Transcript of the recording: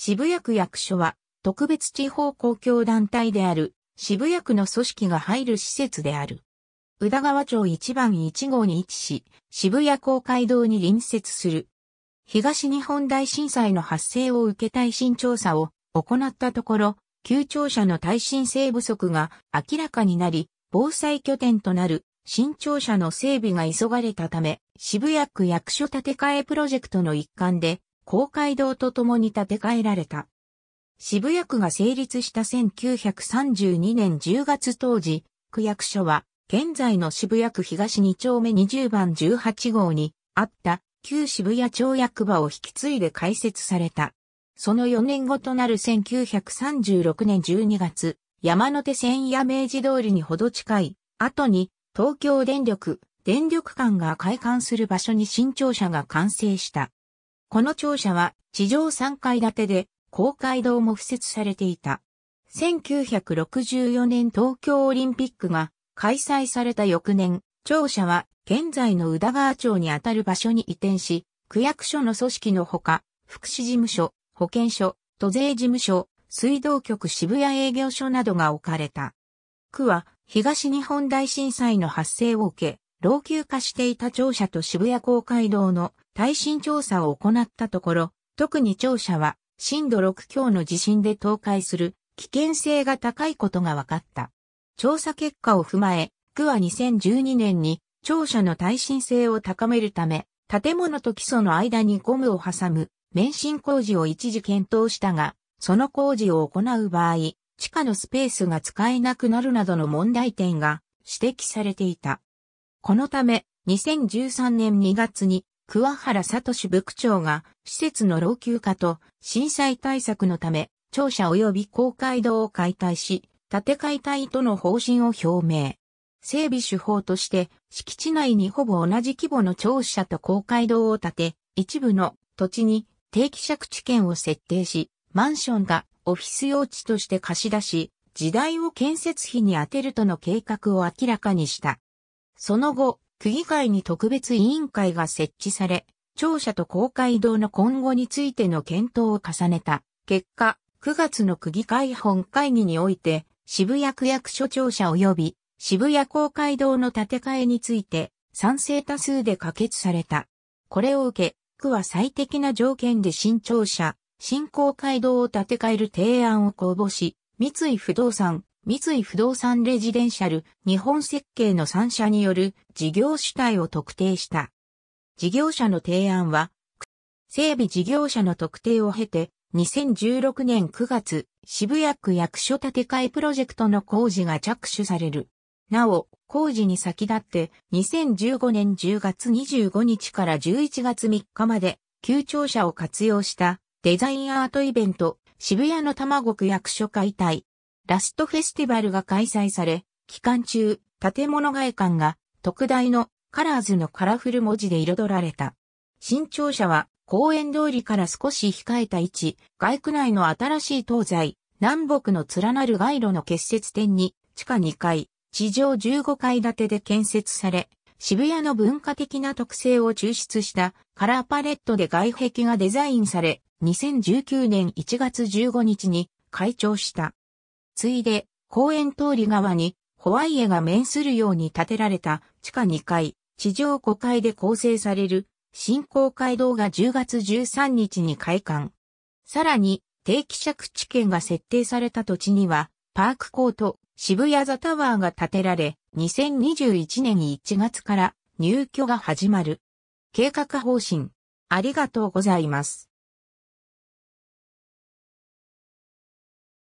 渋谷区役所は、特別地方公共団体である、渋谷区の組織が入る施設である。宇田川町1番1号に位置し、渋谷公会堂に隣接する。東日本大震災の発生を受け耐震調査を行ったところ、旧庁舎の耐震性不足が明らかになり、防災拠点となる新庁舎の整備が急がれたため、渋谷区役所建て替えプロジェクトの一環で、公会堂とともに建て替えられた。渋谷区が成立した1932年10月当時、区役所は、現在の渋谷区東2丁目20番18号にあった旧渋谷町役場を引き継いで開設された。その4年後となる1936年12月、山手線や明治通りにほど近い、後に東京電力、電力館が開館する場所に新庁舎が完成した。この庁舎は地上3階建てで公会堂も付設されていた。1964年東京オリンピックが開催された翌年、庁舎は現在の宇田川町にあたる場所に移転し、区役所の組織のほか、福祉事務所、保健所、都税事務所、水道局渋谷営業所などが置かれた。区は東日本大震災の発生を受け、老朽化していた庁舎と渋谷公会堂の耐震調査を行ったところ、特に庁舎は震度6強の地震で倒壊する危険性が高いことが分かった。調査結果を踏まえ、区は2012年に庁舎の耐震性を高めるため、建物と基礎の間にゴムを挟む免震工事を一時検討したが、その工事を行う場合、地下のスペースが使えなくなるなどの問題点が指摘されていた。このため、2013年2月に桑原聡部区長が施設の老朽化と震災対策のため庁舎及び公会堂を解体し、建て替えたいとの方針を表明。整備手法として敷地内にほぼ同じ規模の庁舎と公会堂を建て、一部の土地に定期借地権を設定し、マンションがオフィス用地として貸し出し、時代を建設費に充てるとの計画を明らかにした。その後、区議会に特別委員会が設置され、庁舎と公会堂の今後についての検討を重ねた。結果、9月の区議会本会議において、渋谷区役所庁舎及び渋谷公会堂の建て替えについて、賛成多数で可決された。これを受け、区は最適な条件で新庁舎、新公会堂を建て替える提案を公募し、三井不動産、三井不動産レジデンシャル、日本設計の3社による事業主体を特定した。事業者の提案は、整備事業者の特定を経て、2016年9月、渋谷区役所建て替えプロジェクトの工事が着手される。なお、工事に先立って、2015年10月25日から11月3日まで、旧庁舎を活用したデザインアートイベント、渋谷の卵区役所解体、ラストフェスティバルが開催され、期間中、建物外観が特大のカラーズのカラフル文字で彩られた。新庁舎は公園通りから少し控えた位置、外区内の新しい東西、南北の連なる街路の結節点に、地下2階、地上15階建てで建設され、渋谷の文化的な特性を抽出したカラーパレットで外壁がデザインされ、2019年1月15日に開庁した。次いで、公園通り側に、ホワイエが面するように建てられた地下2階、地上5階で構成される新公会堂が10月13日に開館。さらに、定期借地権が設定された土地には、パークコート、渋谷ザタワーが建てられ、2021年1月から入居が始まる。計画方針。ありがとうございます。